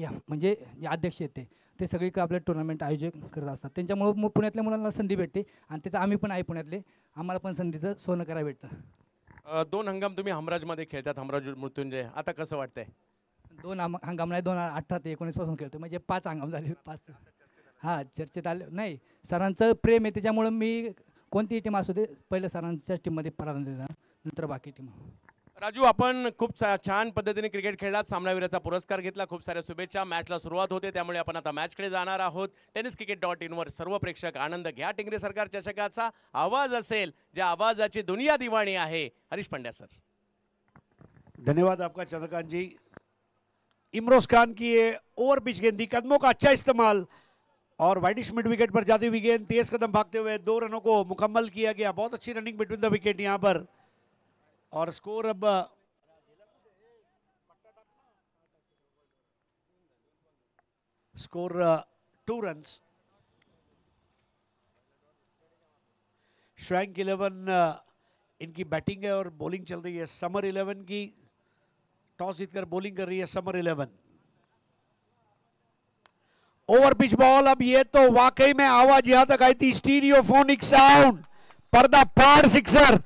या म्हणजे जे अध्यक्ष येते ते सगळी आपले आपल्या टुर्नामेंट आयोजित करत असतात त्यांच्यामुळं मग पुण्यातल्या मुलांना संधी भेटते आणि त्याचं आम्ही पण आहे पुण्यातले आम्हाला पण संधीचं सोनं करायला भेटतं दोन हंगाम तुम्ही हमराजमध्ये खेळतात हमराज मृत्युंजय आता कसं वाटतंय दोन हंगाम नाही दोन अठरा ते एकोणीसपासून खेळतो म्हणजे पाच हंगाम झाले पाच हां चर्चेत आले नाही सरांचं प्रेम आहे त्याच्यामुळं मी कोणतीही टीम असू दे पहिलं सरांच्या टीममध्ये प्राधान्य देणार नंतर बाकी टीम राजू अपन खूब छान ने क्रिकेट खेळलात का पुरस्कार घेतला सारे साऱ्या शुभेच्छा मॅचला सुरुवात होते त्यामुळे आपण आता मॅचकडे जाणार आहोत टेनिस क्रिकेट डॉट इन सर्व प्रेक्षक आनंद घया टिंगरे सरकार चषका आवाज अल ज्या आवाजा दुनिया दिवाणी है हरीश पंड्या सर धन्यवाद आपका चंद्रकांत जी इमरोज खान की ये ओवर पिच गेंदी कदमों का अच्छा इस्तेमाल और वाइडिश मिड विकेट पर जाती हुई गेंद तेज कदम भागते हुए दो रनों को मुकम्मल किया गया बहुत अच्छी रनिंग बिटवीन द विकेट यहाँ पर और स्कोर अब score two run Shreyank eleven इनकी बैटिंग है और बॉलिंग चल रही है समर इलेवन की टॉस जीतकर बॉलिंग कर रही है Samar eleven over pitch ball अब ये तो वाकई में आवाज यहां तक आई थी स्टीरियोफोनिक साउंड पर्दा पार सिक्सर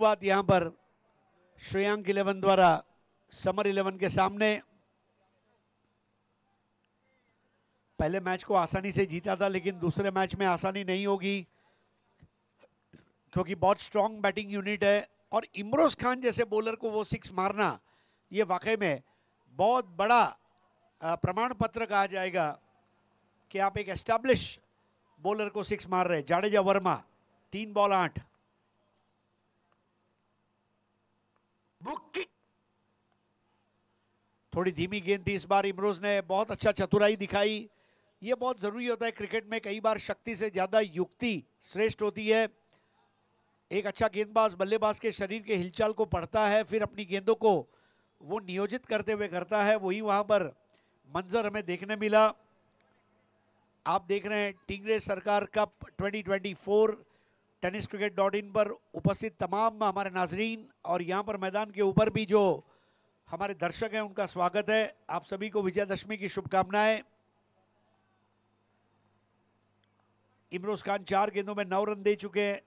बात यहां पर श्रेयांक इलेवन द्वारा समर इलेवन के सामने पहले मैच को आसानी से जीता था लेकिन दूसरे मैच में आसानी नहीं होगी क्योंकि बहुत स्ट्रांग बैटिंग यूनिट है और इमरोज खान जैसे बॉलर को वो सिक्स मारना ये वाकई में बहुत बड़ा प्रमाण पत्र कहा जाएगा कि आप एक एस्टैब्लिश बॉलर को सिक्स मार रहे जाडेजा वर्मा तीन बॉल आठ थोड़ी धीमी गेंद थी इस बार इमरोज ने बहुत अच्छा चतुराई दिखाई ये बहुत ज़रूरी होता है क्रिकेट में कई बार शक्ति से ज़्यादा युक्ति श्रेष्ठ होती है एक अच्छा गेंदबाज बल्लेबाज के शरीर के हिलचाल को पढ़ता है फिर अपनी गेंदों को वो नियोजित करते हुए करता है वही वहां पर मंजर हमें देखने मिला आप देख रहे हैं Tingre Sarkar cup twenty tennis cricket dot in पर उपस्थित तमाम हमारे नाजरीन और यहाँ पर मैदान के ऊपर भी जो हमारे दर्शक हैं उनका स्वागत है आप सभी को विजयादशमी की शुभकामनाएं इमरोज खान चार गेंदों में नौ रन दे चुके हैं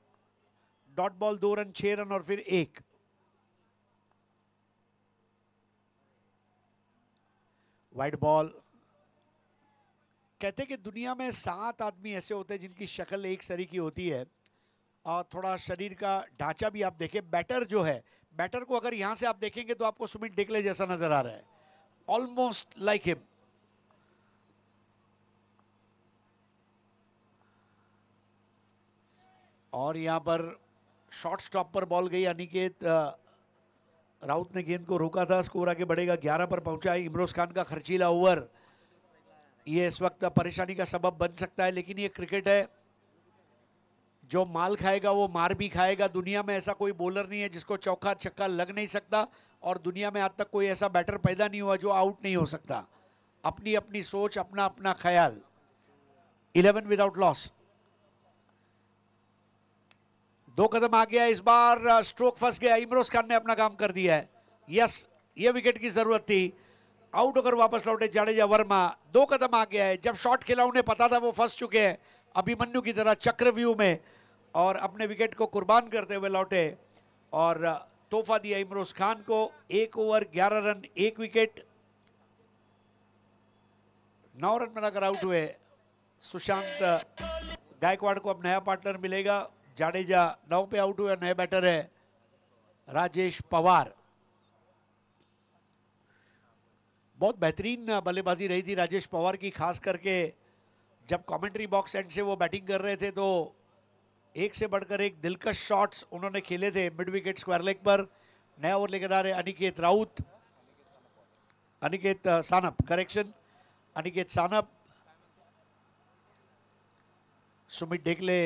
डॉट बॉल दो रन छह रन और फिर एक वाइट बॉल कहते कि दुनिया में सात आदमी ऐसे होते हैं जिनकी शक्ल एक सरी की होती है थोड़ा शरीर का ढांचा भी आप देखें बैटर जो है बैटर को अगर यहाँ से आप देखेंगे तो आपको सुमित डेकले जैसा नज़र आ रहा है ऑलमोस्ट लाइक हिम और यहाँ पर शॉर्ट स्टॉप पर बॉल गई अनिकेत राउत ने गेंद को रोका था स्कोर आगे बढ़ेगा 11 पर पहुंचा है इमरोज खान का खर्चीला ओवर ये इस वक्त परेशानी का सबब बन सकता है लेकिन ये क्रिकेट है जो माल खाएगा वो मार भी खाएगा दुनिया में ऐसा कोई बॉलर नहीं है जिसको चौका छक्का लग नहीं सकता और दुनिया में आज तक कोई ऐसा बैटर पैदा नहीं हुआ जो आउट नहीं हो सकता अपनी अपनी सोच अपना अपना ख्याल इलेवन विदाउट लॉस दो कदम आ गया इस बार स्ट्रोक फंस गया इमरोज खान ने अपना काम कर दिया है यस ये विकेट की जरूरत थी आउट होकर वापस लौटे जाडेजा वर्मा दो कदम आ गया है जब शॉट खेला उन्हें पता था वो फंस चुके हैं अभिमन्यु की तरह चक्रव्यूह में और अपने विकेट को कुर्बान करते हुए लौटे और तोहफा दिया इमरोज खान को एक ओवर ग्यारह रन एक विकेट नौ रन बनाकर आउट हुए सुशांत गायकवाड़ को अब नया पार्टनर मिलेगा जाडेजा नौ पे आउट हुए नए बैटर है राजेश पवार बहुत बेहतरीन बल्लेबाजी रही थी राजेश पवार की खास करके जब कमेंट्री बॉक्स एंड से वो बैटिंग कर रहे थे तो एक से बढ़कर एक दिलकश शॉट्स उन्होंने खेले थे मिड विकेट स्क्वायर लेग पर नया ओवर लेकर आ रहे अनिकेत राउत अनिकेत सानप करेक्शन अनिकेत सानप सुमित ढेकले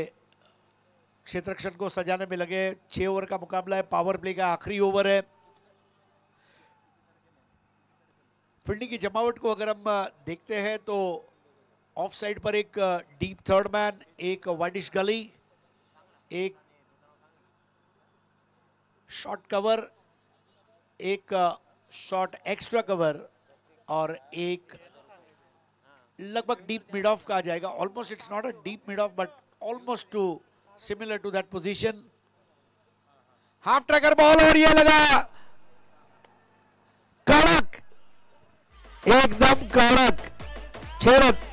क्षेत्रक्षण को सजाने में लगे छह ओवर का मुकाबला है पावर प्ले का आखिरी ओवर है फील्डिंग की जमावट को अगर हम देखते हैं तो ऑफ साइड पर एक डीप थर्ड मैन एक वाइडिश गली एक शॉर्ट कवर एक शॉर्ट एक्स्ट्रा कवर और एक लगभग डीप मिड ऑफ आ जाएगा almost it's not a deep mid off but almost to similar to that position half tracker ball और ये लगा कड़क एकदम कड़क छेड़क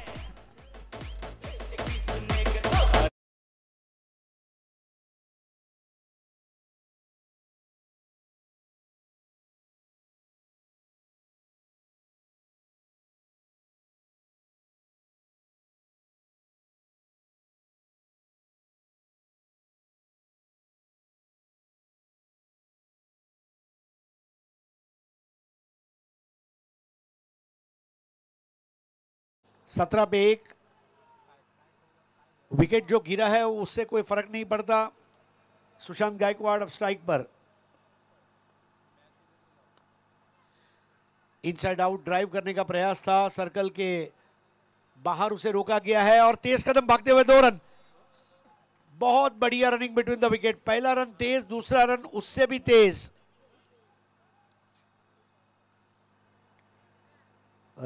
सत्रह पे एक विकेट जो गिरा है उससे कोई फर्क नहीं पड़ता सुशांत गायकवाड़ अब स्ट्राइक पर इनसाइड आउट ड्राइव करने का प्रयास था सर्कल के बाहर उसे रोका गया है और तेज कदम भागते हुए दो रन बहुत बढ़िया रनिंग बिटवीन द विकेट पहला रन तेज दूसरा रन उससे भी तेज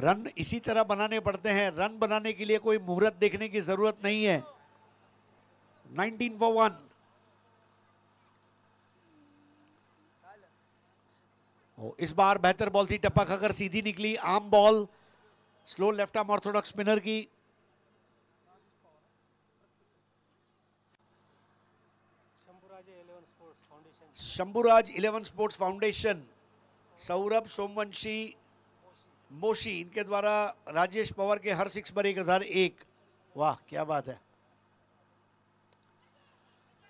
रन इसी तरह बनाने पड़ते हैं रन बनाने के लिए कोई मुहूर्त देखने की जरूरत नहीं है 19 फॉर वन इस बार बेहतर बॉल थी टप्पा खाकर सीधी निकली आम ball slow left arm orthodox spinner की Shambhuraj eleven sports foundation Saurabh Somvanshi Moshi इनके द्वारा राजेश पवार के हर सिक्स पर एक हज़ार एक वाह क्या बात है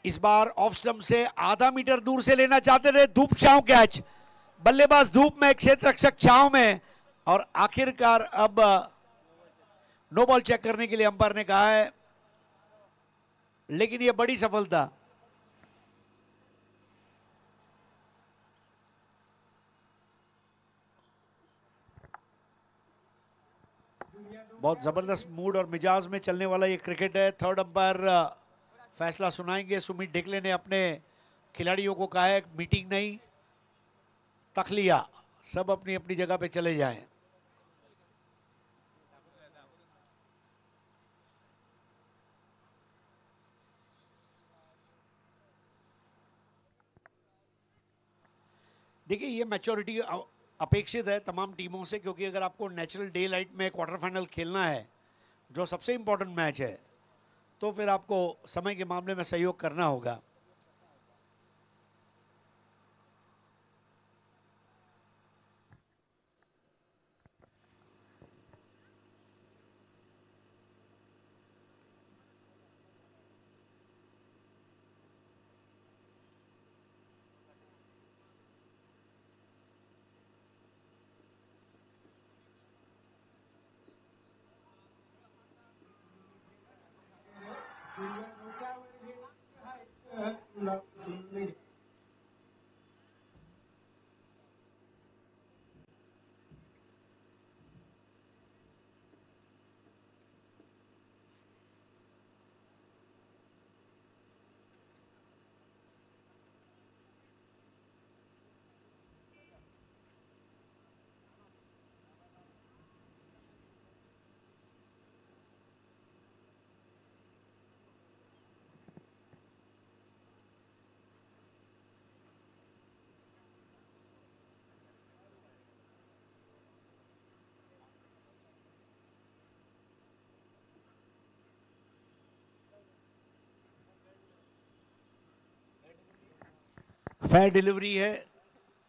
इस बार ऑफ स्टम्प से आधा मीटर दूर से लेना चाहते थे धूप छाव कैच बल्लेबाज धूप में क्षेत्र रक्षक छाव में और आखिरकार अब नो बॉल चेक करने के लिए अंपायर ने कहा है लेकिन यह बड़ी सफलता बहुत ज़बरदस्त मूड और मिजाज में चलने वाला ये क्रिकेट है थर्ड अंपायर फैसला सुनाएंगे सुमित ढिकले ने अपने खिलाड़ियों को कहा है मीटिंग नहीं तख लिया सब अपनी अपनी जगह पे चले जाएं देखिए ये मैच्योरिटी अपेक्षित है तमाम टीमों से क्योंकि अगर आपको नेचुरल डे लाइट में क्वार्टर फाइनल खेलना है जो सबसे इम्पोर्टेंट मैच है तो फिर आपको समय के मामले में सहयोग करना होगा फेयर डिलीवरी है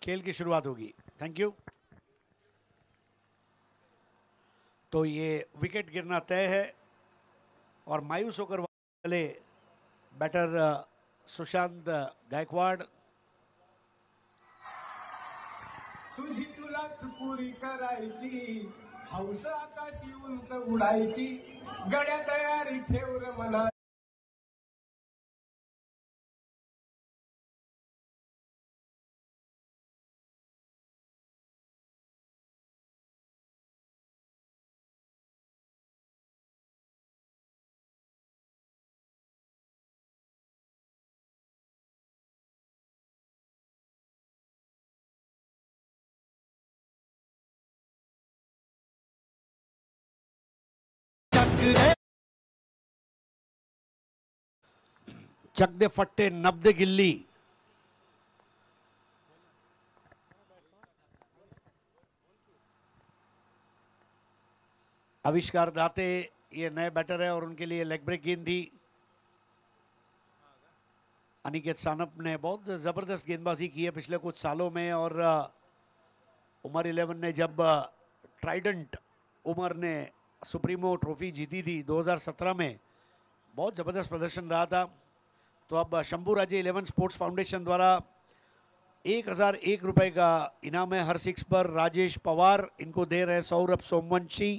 खेल की शुरुआत होगी थैंक यू तो ये विकेट गिरना तय है और मायूस होकर वाले बैटर सुशांत गायकवाड़ तुझी तुला पुरी करायची हौसा आकाशी उंच उडायची गड्या तयारी ठेव मना चकदे फट्टे नब्दे गिल्ली आविष्कार दाते ये नए बैटर है और उनके लिए लेग ब्रेक गेंद थी अनिकेत सानप ने बहुत ज़बरदस्त गेंदबाजी की है पिछले कुछ सालों में और उमर इलेवन ने जब ट्राइडेंट उमर ने सुप्रीमो ट्रॉफी जीती थी 2017 में बहुत ज़बरदस्त प्रदर्शन रहा था तो अब Shambhu Raje eleven sports foundation द्वारा एक हज़ार एक रुपये का इनाम है हर सिक्स पर राजेश पवार इनको दे रहे हैं सौरभ सोमवंशी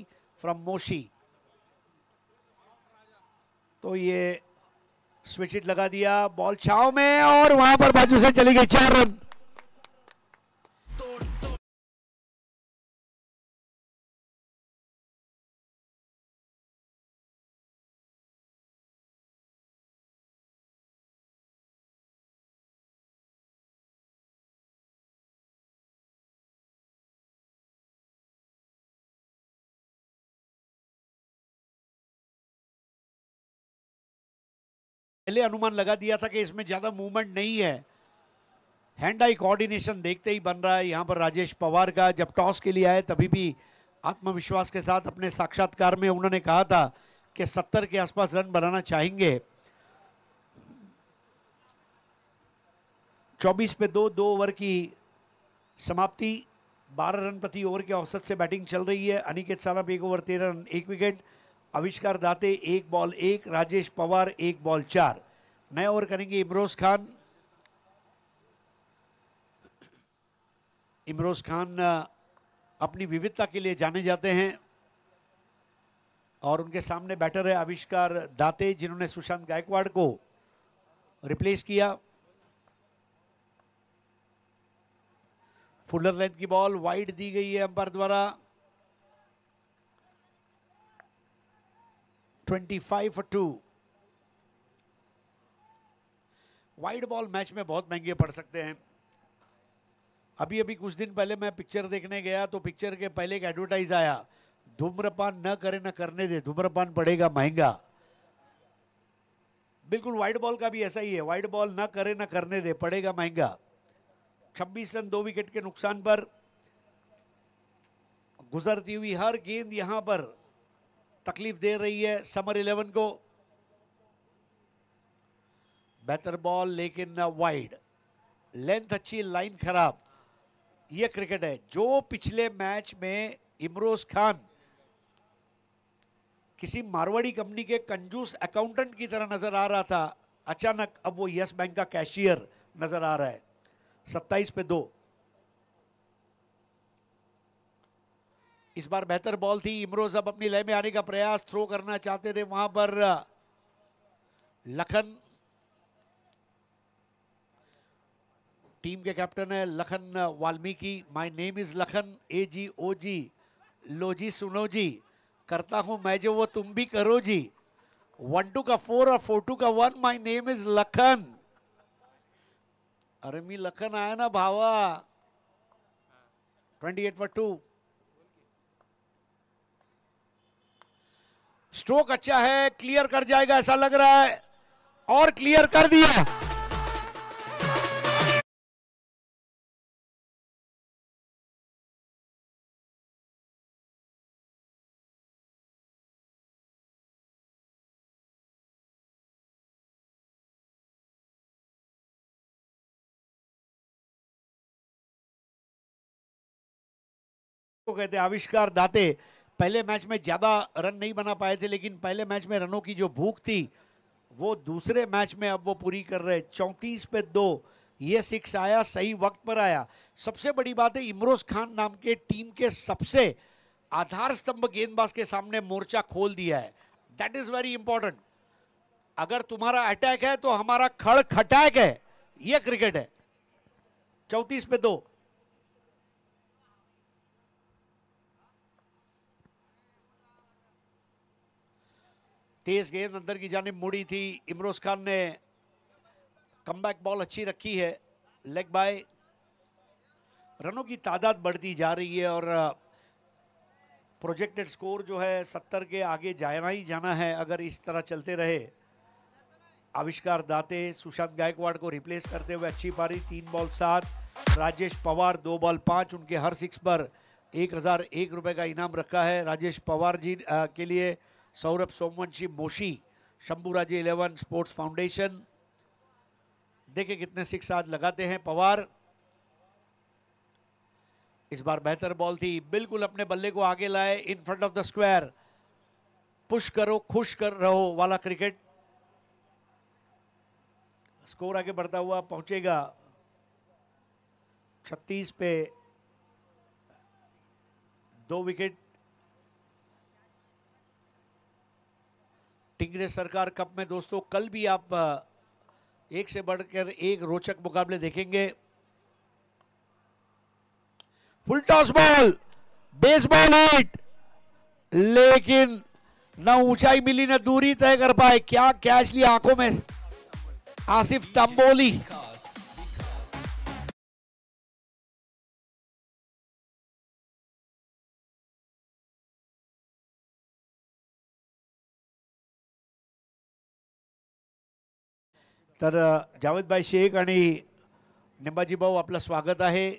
फ्रॉम मोशी तो ये स्विच लगा दिया बॉल छाव में और वहां पर बाजू से चली गई चार रन पहले अनुमान लगा दिया था कि इसमें ज़्यादा मूवमेंट नहीं है हैंड आई कोऑर्डिनेशन देखते ही बन रहा है यहाँ पर राजेश पवार का जब टॉस के लिए आए तभी भी आत्मविश्वास के साथ अपने साक्षात्कार में उन्होंने कहा था कि सत्तर के आसपास रन बनाना चाहेंगे चौबीस पे दो दो ओवर की समाप्ति बारह रन प्रति ओवर के औसत से बैटिंग चल रही है अनिकेत सानप एक ओवर तेरह रन एक विकेट आविष्कार दाते एक बॉल एक राजेश पवार एक बॉल चार नए ओवर करेंगे इमरोज खान इमरोज खान अपनी विविधता के लिए जाने जाते हैं और उनके सामने बैटर है आविष्कार दाते जिन्होंने सुशांत गायकवाड़ को रिप्लेस किया फुलर लेंथ की बॉल वाइड दी गई है अंपायर द्वारा 25 for two wide ball match में बहुत महंगे पड़ सकते हैं अभी अभी कुछ दिन पहले मैं पिक्चर देखने गया तो पिक्चर के पहले एक एडवर्टाइज आया धूम्रपान न करे न करने दे धूम्रपान पड़ेगा महंगा बिल्कुल वाइड बॉल का भी ऐसा ही है वाइड बॉल न करे न करने दे पड़ेगा महंगा 26 रन दो विकेट के नुकसान पर गुजरती हुई हर गेंद यहां पर तकलीफ दे रही है समर इलेवन को बेहतर बॉल लेकिन वाइड लेंथ अच्छी लाइन खराब यह क्रिकेट है जो पिछले मैच में इमरोज खान किसी मारवाड़ी कंपनी के कंजूस अकाउंटेंट की तरह नजर आ रहा था अचानक अब वो यस बैंक का कैशियर नजर आ रहा है सत्ताईस पे दो इस बार बेहतर बॉल थी इमरोज अब अपनी लय में आने का प्रयास थ्रो करना चाहते थे वहां पर लखन टीम के कैप्टन है Lakhan Valmiki my name is Lakhan ए जी ओ जी लो जी सुनो जी करता हूं मैं जो वो तुम भी करो जी वन टू का फोर और फोर टू का one my name is Lakhan अरे मी लखन आया ना भावा twenty eight for two stroke अच्छा है क्लियर कर जाएगा ऐसा लग रहा है और क्लियर कर दिया कहते आविष्कार दाते पहले मैच में ज़्यादा रन नहीं बना पाए थे लेकिन पहले मैच में रनों की जो भूख थी वो दूसरे मैच में अब वो पूरी कर रहे चौंतीस पे दो ये सिक्स आया सही वक्त पर आया सबसे बड़ी बात है इमरोज खान नाम के टीम के सबसे आधार स्तंभ गेंदबाज के सामने मोर्चा खोल दिया है दैट इज वेरी इंपॉर्टेंट अगर तुम्हारा अटैक है तो हमारा खड़ खटैक है यह क्रिकेट है चौतीस पे दो तेज गेंद अंदर की जानब मुड़ी थी इमरोज खान ने कम बॉल अच्छी रखी है लेग बाय रनों की तादाद बढ़ती जा रही है और प्रोजेक्टेड स्कोर जो है सत्तर के आगे जाना ही जाना है अगर इस तरह चलते रहे आविष्कार दाते सुशांत गायकवाड़ को रिप्लेस करते हुए अच्छी पारी तीन बॉल सात राजेश पवार दो बॉल पाँच उनके हर सिक्स पर एक हज़ार एक रुपये का इनाम रखा है राजेश पवार जी के लिए Saurabh Somvanshi Moshi Shambhuraje eleven sports foundation देखे कितने सिक्स आज लगाते हैं पवार इस बार बेहतर बॉल थी बिल्कुल अपने बल्ले को आगे लाए in front of the square push करो खुश कर रहो वाला क्रिकेट स्कोर आगे बढ़ता हुआ पहुंचेगा छत्तीस पे दो विकेट टिंगरे सरकार कप में दोस्तों कल भी आप एक से बढ़कर एक रोचक मुकाबले देखेंगे full toss ball baseball hit लेकिन न ऊंचाई मिली न दूरी तय कर पाए क्या कैच लिया आंखों में आसिफ तंबोली तर जावेदभाई शेख आणि निंबाजी भाऊ आपलं स्वागत आहे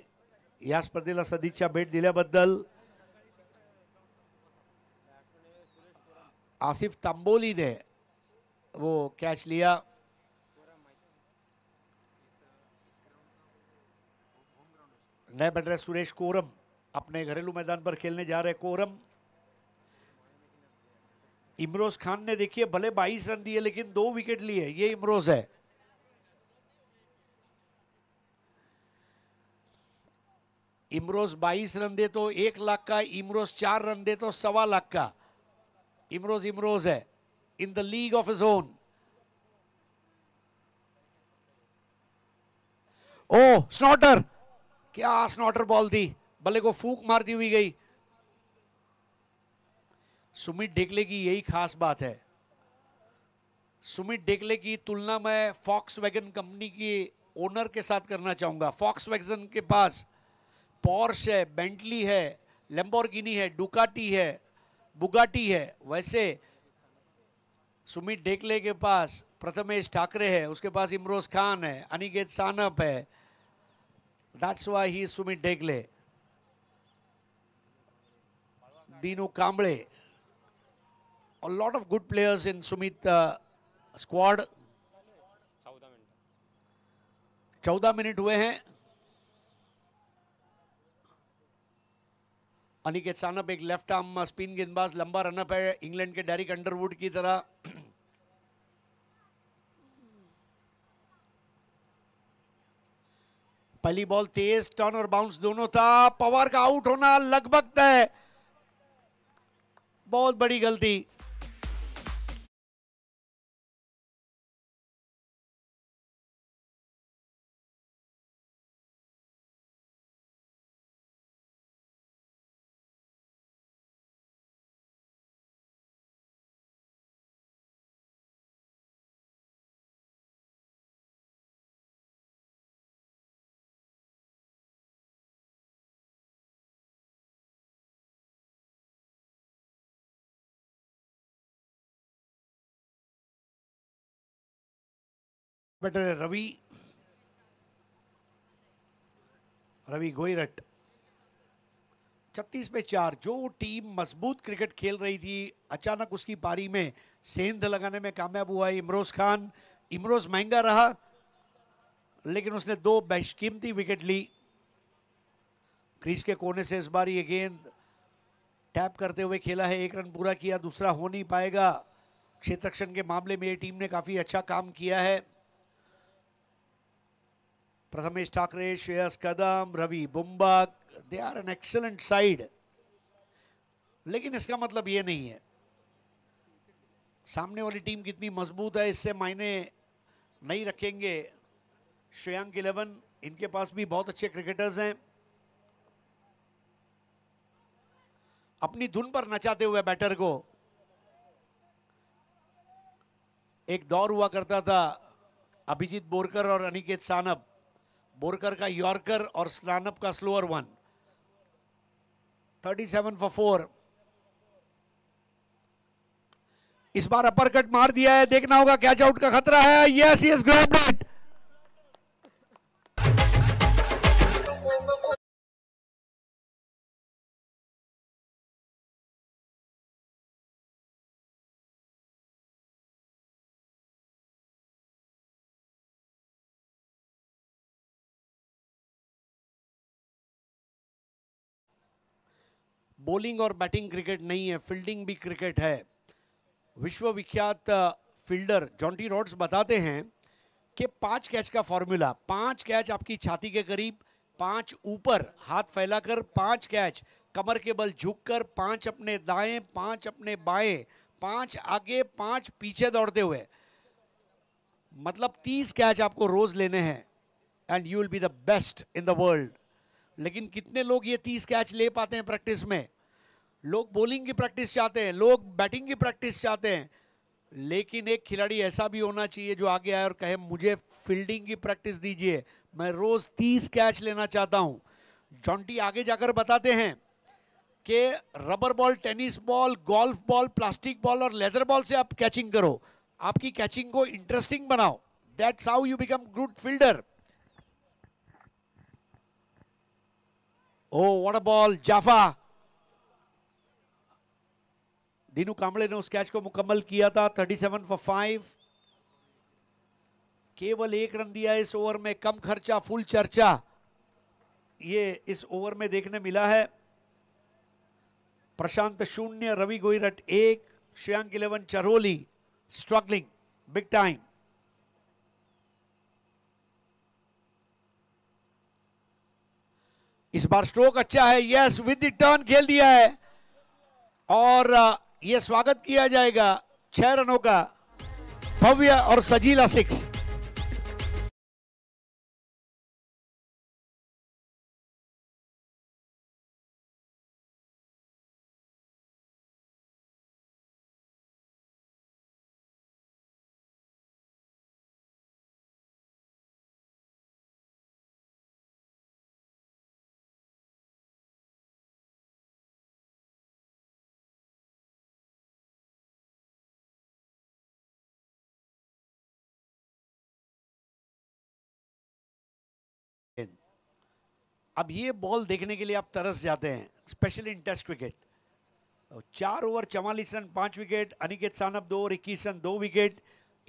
या स्पर्धेला सदिच्छा भेट दिल्याबद्दल आसिफ तांबोली ने वो कैच लिया नए रहे सुरेश कोरम अपने घरेलू मैदान पर खेलने जा रहे कोरम इमरोज खान ने देखिए भले 22 रन दिए लेकिन दो विकेट लिए ये इमरोज है इमरोज 22 रन दे तो एक लाख का इमरोज चार रन दे तो सवा लाख का इमरोज इमरोज है in the league of his own oh snorter क्या स्नॉटर बॉल थी बल्ले को फूक मारती हुई गई सुमित डेकले की यही खास बात है सुमित डेकले की तुलना मैं फॉक्स वैगन कंपनी के ओनर के साथ करना चाहूंगा फॉक्स वैगन के पास पॉर्श है बेंटली है लेम्बोरगिनी है डुकाटी है बुगाटी है वैसे सुमित डेकले के पास प्रथमेश ठाकरे है उसके पास इमरोज खान है अनिकेत सानप है that's why he Sumit Dhekle Dinu Kambade a lot of good players in Sumit squad चौदह मिनट हुए हैं अनिकेत सानप एक लेफ्ट आर्म स्पिन गेंदबाज लंबा रनअप है इंग्लैंड के डेरिक अंडरवुड की तरह पहली बॉल तेज टर्न और बाउंस दोनों था पवार का आउट होना लगभग तय बहुत बड़ी गलती कैपिटल है रवि रवि गोयरट छत्तीस में चार जो टीम मजबूत क्रिकेट खेल रही थी अचानक उसकी पारी में सेंध लगाने में कामयाब हुआ इमरोज खान इमरोज महंगा रहा लेकिन उसने दो बेशकीमती विकेट ली क्रीज के कोने से इस बार ये गेंद टैप करते हुए खेला है एक रन पूरा किया दूसरा हो नहीं पाएगा क्षेत्रक्षण के मामले में ये टीम ने काफ़ी अच्छा काम किया है Prathamesh Thakre, Shreyas Kadam, Ravi Bumbak, they are an excellent side. लेकिन इसका मतलब ये नहीं है सामने वाली टीम कितनी मजबूत है इससे मायने नहीं रखेंगे श्रेयांक इलेवन इनके पास भी बहुत अच्छे क्रिकेटर्स हैं अपनी धुन पर नचाते हुए बैटर को एक दौर हुआ करता था अभिजीत बोरकर और अनिकेत सानब बोरकर का यॉर्कर और स्नानप का स्लोअर वन 37 फॉर फोर इस बार अपर कट मार दिया है देखना होगा कैच आउट का खतरा है यस यस ग्रैब बॉलिंग और बैटिंग क्रिकेट नहीं है फील्डिंग भी क्रिकेट है विश्वविख्यात फील्डर जॉन्टी रॉड्स बताते हैं कि पांच कैच का फॉर्मूला पांच कैच आपकी छाती के करीब पांच ऊपर हाथ फैलाकर पांच कैच कमर के बल झुककर पांच अपने दाएं पांच अपने बाएं पांच आगे पांच पीछे दौड़ते हुए मतलब तीस कैच आपको रोज लेने हैं and you will be the best in the world लेकिन कितने लोग ये तीस कैच ले पाते हैं प्रैक्टिस में लोग बॉलिंग की प्रैक्टिस चाहते हैं लोग बैटिंग की प्रैक्टिस चाहते हैं लेकिन एक खिलाड़ी ऐसा भी होना चाहिए जो आगे आए और कहे मुझे फील्डिंग की प्रैक्टिस दीजिए मैं रोज़ तीस कैच लेना चाहता हूँ जॉन्टी आगे जाकर बताते हैं कि rubber ball tennis ball golf ball plastic ball और लेदर बॉल से आप कैचिंग करो आपकी कैचिंग को इंटरेस्टिंग बनाओ that's how you become good fielder oh what ball jaffa Dinu Kambade ने उस कैच को मुकम्मल किया था 37 फॉर फाइव केवल एक रन दिया इस ओवर में कम खर्चा फुल चर्चा ये इस ओवर में देखने मिला है प्रशांत शून्य रवि गोईरट एक Shreyank eleven Charoli struggling big time इस बार स्ट्रोक अच्छा है यस विद टर्न खेल दिया है और यह स्वागत किया जाएगा छह रनों का भव्य और सजीला सिक्स अब ये बॉल देखने के लिए आप तरस जाते हैं स्पेशली इन टेस्ट क्रिकेट चार ओवर चवालीस रन पाँच विकेट अनिकेत सानप दो ओवर इक्कीस रन दो विकेट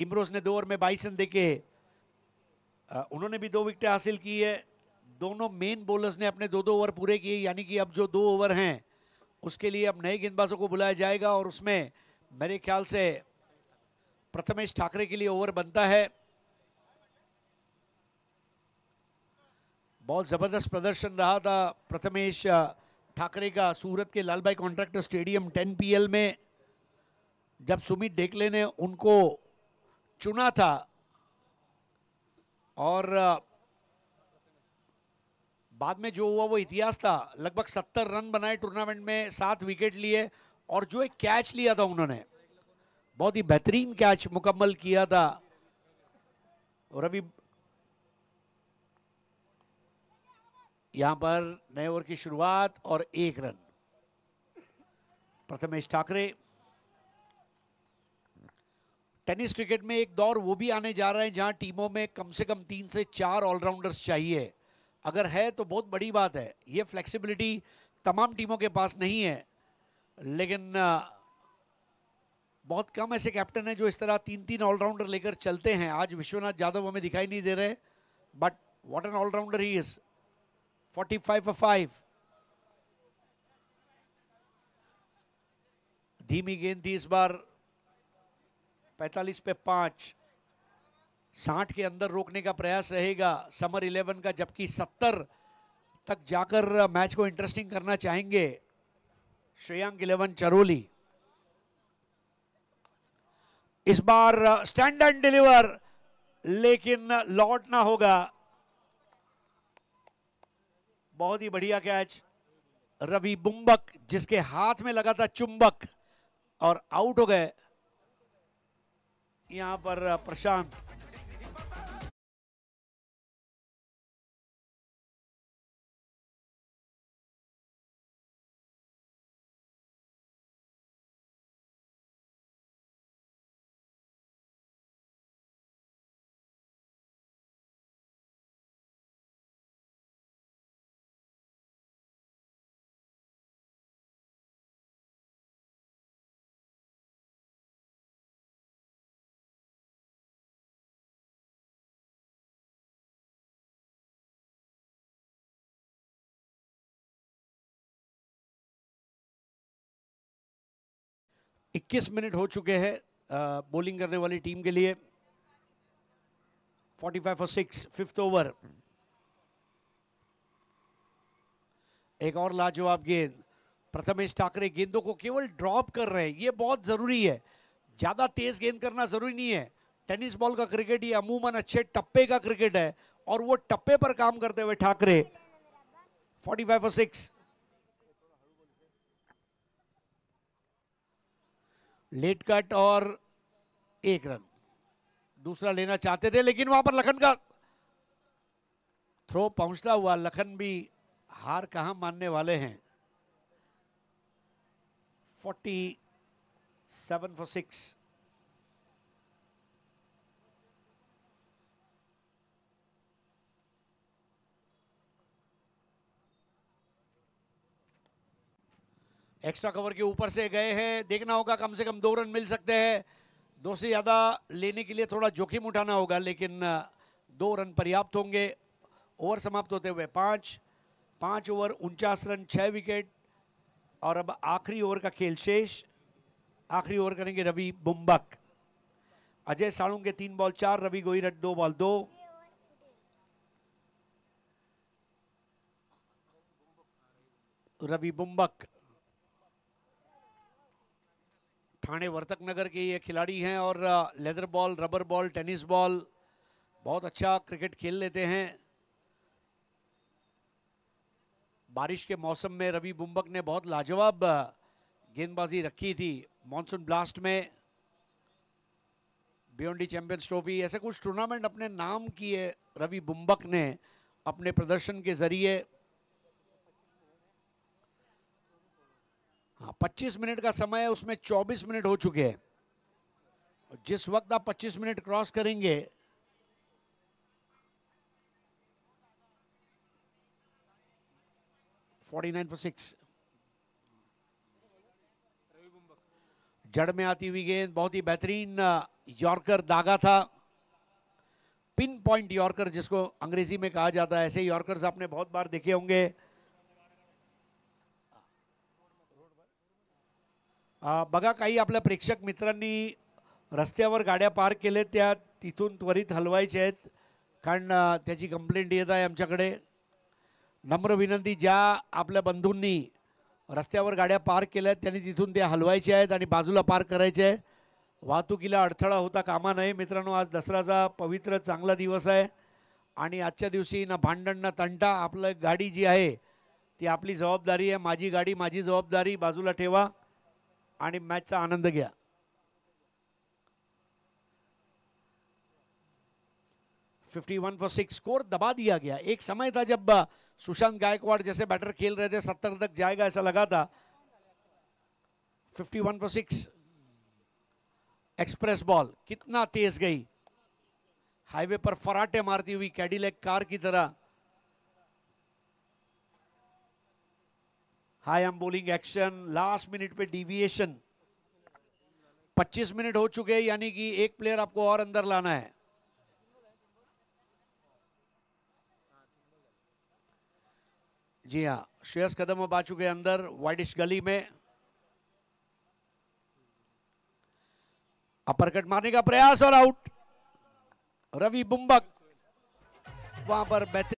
इमरोज ने दो ओवर में बाईस रन देखे है उन्होंने भी दो विकेटें हासिल की है दोनों मेन बॉलर्स ने अपने दो दो ओवर पूरे किए यानी कि अब जो दो ओवर हैं उसके लिए अब नए गेंदबाजों को बुलाया जाएगा और उसमें मेरे ख्याल से प्रथमेश ठाकरे के लिए ओवर बनता है बहुत ज़बरदस्त प्रदर्शन रहा था प्रथमेश ठाकरे का सूरत के लाल भाई कॉन्ट्रैक्टर स्टेडियम 10 पीएल में जब सुमित ढेकले ने उनको चुना था और बाद में जो हुआ वो इतिहास था लगभग सत्तर रन बनाए टूर्नामेंट में सात विकेट लिए और जो एक कैच लिया था उन्होंने बहुत ही बेहतरीन कैच मुकम्मल किया था और अभी यहाँ पर नए ओवर की शुरुआत और एक run Prathamesh Thakre tennis cricket में एक दौर वो भी आने जा रहा है जहां टीमों में कम से कम तीन से चार ऑलराउंडर्स चाहिए अगर है तो बहुत बड़ी बात है ये फ्लेक्सिबिलिटी तमाम टीमों के पास नहीं है लेकिन बहुत कम ऐसे कैप्टन हैं जो इस तरह तीन तीन ऑलराउंडर लेकर चलते हैं आज विश्वनाथ यादव हमें दिखाई नहीं दे रहे but what an allrounder he is 45 for 5. धीमी गेंद थी इस बार 45 पे 5 साठ के अंदर रोकने का प्रयास रहेगा समर 11 का जबकि 70 तक जाकर मैच को इंटरेस्टिंग करना चाहेंगे श्रेयांक 11 चरोली इस बार स्टैंड एंड डिलीवर लेकिन लौटना होगा बहुत ही बढ़िया कैच रवि बुम्बक जिसके हाथ में लगा था चुंबक और आउट हो गए यहां पर प्रशांत 21 मिनट हो चुके हैं बॉलिंग करने वाली टीम के लिए 45 और सिक्स फिफ्थ ओवर एक और लाजवाब गेंद प्रथमेश ठाकरे गेंदों को केवल ड्रॉप कर रहे हैं ये बहुत जरूरी है ज्यादा तेज गेंद करना जरूरी नहीं है टेनिस बॉल का क्रिकेट ये अमूमन अच्छे टप्पे का क्रिकेट है और वो टप्पे पर काम करते हुए ठाकरे 45 फाइव और सिक्स लेट कट और एक रन दूसरा लेना चाहते थे लेकिन वहां पर लखन का थ्रो पहुंचता हुआ लखन भी हार कहां मानने वाले हैं 47 फॉर सिक्स एक्स्ट्रा कवर के ऊपर से गए हैं देखना होगा कम से कम दो रन मिल सकते हैं दो से ज़्यादा लेने के लिए थोड़ा जोखिम उठाना होगा लेकिन दो रन पर्याप्त होंगे ओवर समाप्त होते हुए पाँच पाँच ओवर उनचास रन छः विकेट और अब आखिरी ओवर का खेल शेष आखिरी ओवर करेंगे रवि बुम्बक अजय साड़ू के तीन बॉल चार रवि गोईरट दो बॉल दो रवि बुम्बक ठाणे वर्तक नगर के ये खिलाड़ी हैं और leather ball rubber ball tennis ball बहुत अच्छा क्रिकेट खेल लेते हैं बारिश के मौसम में रवि बुम्बक ने बहुत लाजवाब गेंदबाजी रखी थी मॉनसून ब्लास्ट में बीओडी चैंपियंस ट्रॉफी ऐसे कुछ टूर्नामेंट अपने नाम किए रवि बुम्बक ने अपने प्रदर्शन के जरिए 25 मिनट का समय है उसमें 24 मिनट हो चुके हैं जिस वक्त आप 25 मिनट क्रॉस करेंगे फोर्टी नाइन सिक्स जड़ में आती हुई गेंद बहुत ही बेहतरीन यॉर्कर दागा था पिन पॉइंट यॉर्कर जिसको अंग्रेजी में कहा जाता है ऐसे यॉर्कर्स आपने बहुत बार देखे होंगे बघा काही आपल्या प्रेक्षक मित्रांनी रस्त्यावर गाड्या पार्क केल्या त्या तिथून त्वरित हलवायच्या आहेत कारण त्याची कंप्लेंट येत आहे आमच्याकडे नम्र विनंती ज्या आपल्या बंधूंनी रस्त्यावर गाड्या पार्क केल्या त्यांनी तिथून त्या हलवायच्या आहेत आणि बाजूला पार्क करायचे आहे वाहतुकीला अडथळा होता कामा नये मित्रांनो आज दसराचा पवित्र चांगला दिवस आहे आणि आजच्या दिवशी ना भांडण ना तंटा आपलं गाडी जी आहे ती आपली जबाबदारी आहे माझी गाडी माझी जबाबदारी बाजूला ठेवा मैच का आनंद घया fifty one four six score दबा दिया गया एक समय था जब सुशांत गायकवाड़ जैसे बैटर खेल रहे थे सत्तर तक जाएगा ऐसा लगा था fifty one four six express ball कितना तेज गई हाईवे पर फराटे मारती हुई कैडिलेक कार की तरह high arm bowling action last minute पे डिविएशन 25 मिनट हो चुके हैं यानी कि एक प्लेयर आपको और अंदर लाना है जी हाँ श्रेयस कदम अब आ चुके हैं अंदर वाइडिश गली में अपरकट मारने का प्रयास और आउट रवि बुम्बक वहां पर बेहतर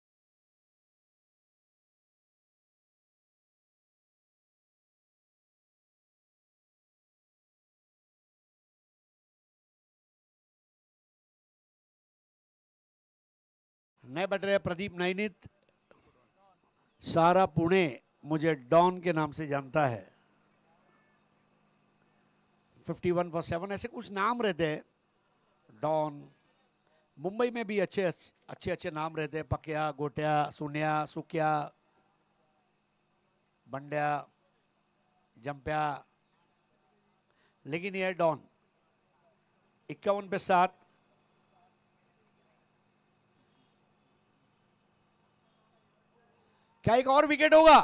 नए बट रहे प्रदीप नैनित सारा पुणे मुझे डॉन के नाम से जानता है 51 वन फॉर सेवन ऐसे कुछ नाम रहते हैं डॉन मुंबई में भी अच्छे अच्छे अच्छे नाम रहते हैं पकिया गोटिया सुनिया सुकिया बंड्या जंप्या लेकिन यह डॉन इक्यावन पे सात क्या एक और विकेट होगा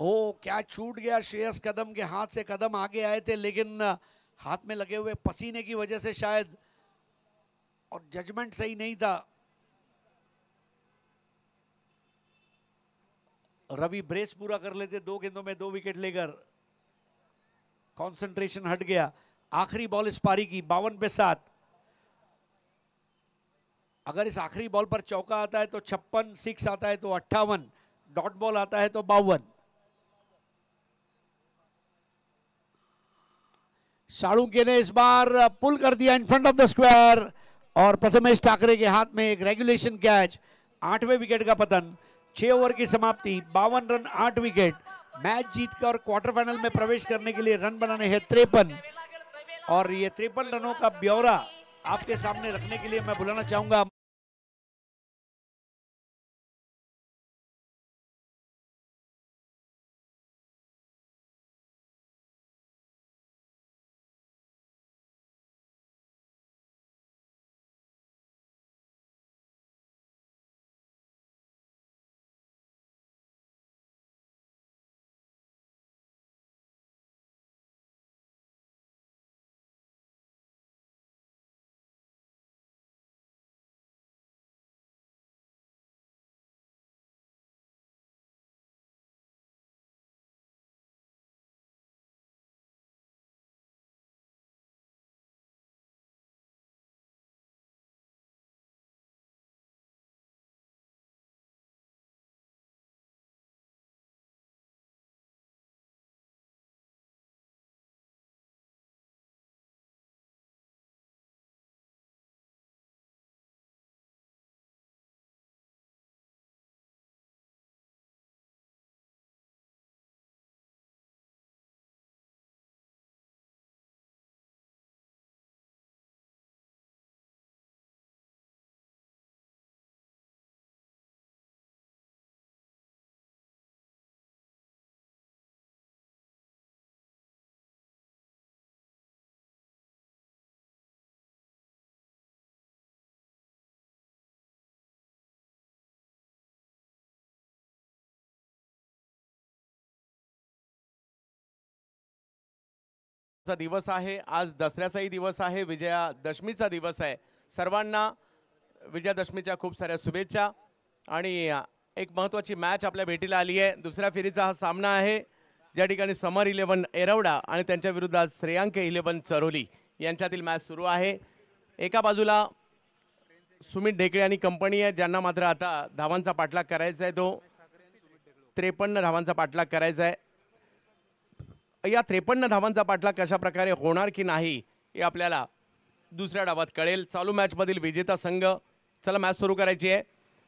ओ क्या छूट गया श्रेयस कदम के हाथ से कदम आगे आए थे लेकिन हाथ में लगे हुए पसीने की वजह से शायद और जजमेंट सही नहीं था रवि ब्रेस पूरा कर लेते दो गेंदों में दो विकेट लेकर कंसंट्रेशन हट गया आखिरी बॉल इस पारी की बावन पे सात अगर इस आखिरी बॉल पर चौका आता है तो छप्पन सिक्स आता है तो अट्ठावन डॉट बॉल आता है तो बावन साड़ुके ने इस बार पुल कर दिया in front of the square और प्रथमेश ठाकरे के हाथ में एक रेगुलेशन कैच आठवें विकेट का पतन छह ओवर की समाप्ति बावन रन आठ विकेट मैच जीतकर क्वार्टर फाइनल में प्रवेश करने के लिए रन बनाने हैं त्रेपन और ये त्रेपन रनों का ब्यौरा आपके सामने रखने के लिए मैं बुलाना चाहूंगा आजचा दिवस आहे आज दसऱ्याचाही दिवस आहे विजयादशमीचा दिवस आहे सर्वांना विजयादशमीच्या खूप साऱ्या शुभेच्छा आणि एक महत्त्वाची मॅच आपल्या भेटीला आली आहे दुसऱ्या फेरीचा हा सामना आहे ज्या ठिकाणी समर इलेव्हन एरवडा आणि त्यांच्या विरुद्ध आज श्रेयांक इलेवन चरोली यांच्यातील मॅच सुरू आहे एका बाजूला सुमित ढेकळे आणि कंपनी आहे ज्यांना मात्र आता धावांचा पाठलाग करायचा आहे तो त्रेपन्न धावांचा पाठलाग करायचा आहे या त्रेपन्न धावांचा पाठला कशा प्रकारे होणार की नाही हे आपल्याला दुसऱ्या डावात कळेल चालू मॅचमधील विजेता संघ चला मॅच सुरू करायची आहे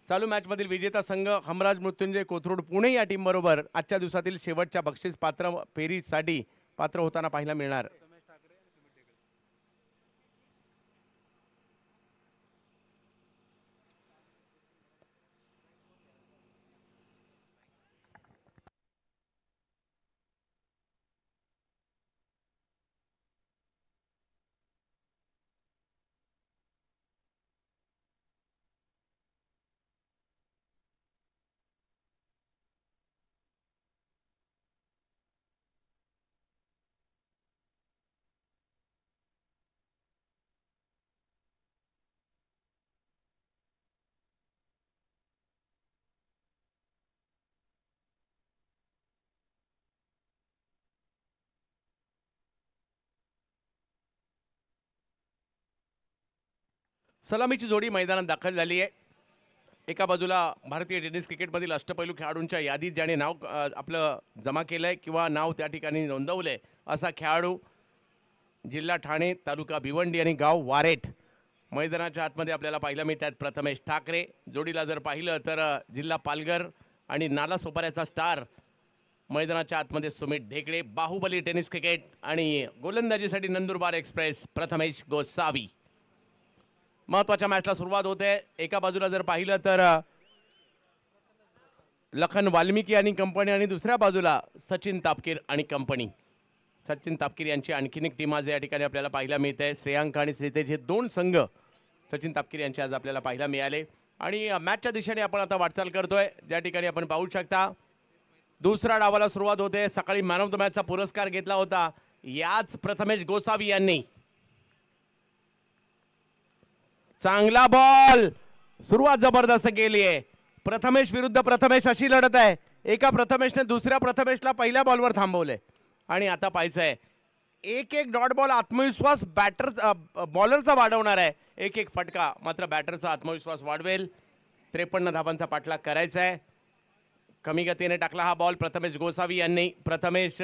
चालू मॅचमधील विजेता संघ हमराज मृत्युंजय कोथरूड पुणे या टीमबरोबर आजच्या दिवसातील शेवटच्या बक्षीस पात्र फेरीसाठी पात्र होताना पाहायला मिळणार सलामीची जोडी मैदानात दाखल झाली आहे एका बाजूला भारतीय टेनिस क्रिकेटमधील अष्टपैलू खेळाडूंच्या यादीत ज्याने नाव आपलं जमा केलं आहे किंवा नाव त्या ठिकाणी नोंदवलं आहे असा खेळाडू जिल्हा ठाणे तालुका भिवंडी आणि गाव वारेठ मैदानाच्या आतमध्ये आपल्याला पाहिलं मी त्यात प्रथमेश ठाकरे जोडीला जर पाहिलं तर जिल्हा पालघर आणि नाला सोपाऱ्याचा स्टार मैदानाच्या आतमध्ये सुमित ढेकळे बाहुबली टेनिस क्रिकेट आणि गोलंदाजीसाठी नंदुरबार एक्सप्रेस प्रथमेश गोसावी महत्वाच्या मॅचला सुरुवात होते एका बाजूला जर पाहिलं तर लखन वाल्मिकी आणि कंपनी आणि दुसऱ्या बाजूला सचिन तापकीर आणि कंपनी सचिन तापकीर यांची आणखीन एक टीम आज या ठिकाणी आपल्याला पाहायला मिळते श्रेयांक आणि श्रीतेज हे दोन संघ सचिन तापकीर यांचे आज आपल्याला पाहायला मिळाले आणि मॅचच्या दिशेने आपण आता वाटचाल करतोय ज्या ठिकाणी आपण पाहू शकता दुसरा डावाला सुरुवात होते सकाळी मॅन ऑफ द मॅचचा पुरस्कार घेतला होता याच प्रथमेश गोसावी यांनी चांगला बॉल सुरुवात जबरदस्त केली आहे प्रथमेश विरुद्ध प्रथमेश अशी लढत आहे एका प्रथमेशने दुसऱ्या प्रथमेशला पहिल्या बॉलवर थांबवले आणि आता पाहिजे एक एक डॉट बॉल आत्मविश्वास बॅटर बॉलरचा वाढवणार आहे एक एक फटका मात्र बॅटरचा आत्मविश्वास वाढवेल त्रेपन्न धाबांचा पाठलाग करायचा आहे कमी गतीने टाकला हा बॉल प्रथमेश गोसावी यांनी प्रथमेश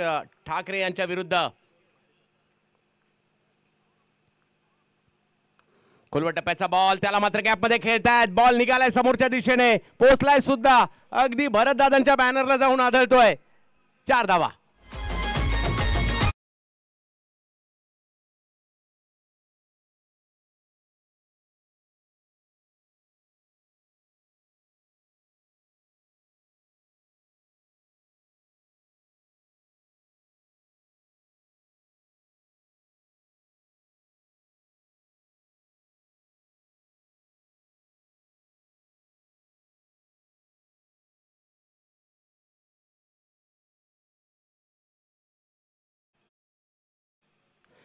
ठाकरे यांच्या विरुद्ध खोलवर बॉल त्याला मात्र कॅपमध्ये खेळतायत बॉल निघालाय समोरच्या दिशेने पोचलाय सुद्धा अगदी भरतदादांच्या बॅनरला जाऊन आदळतोय चार धावा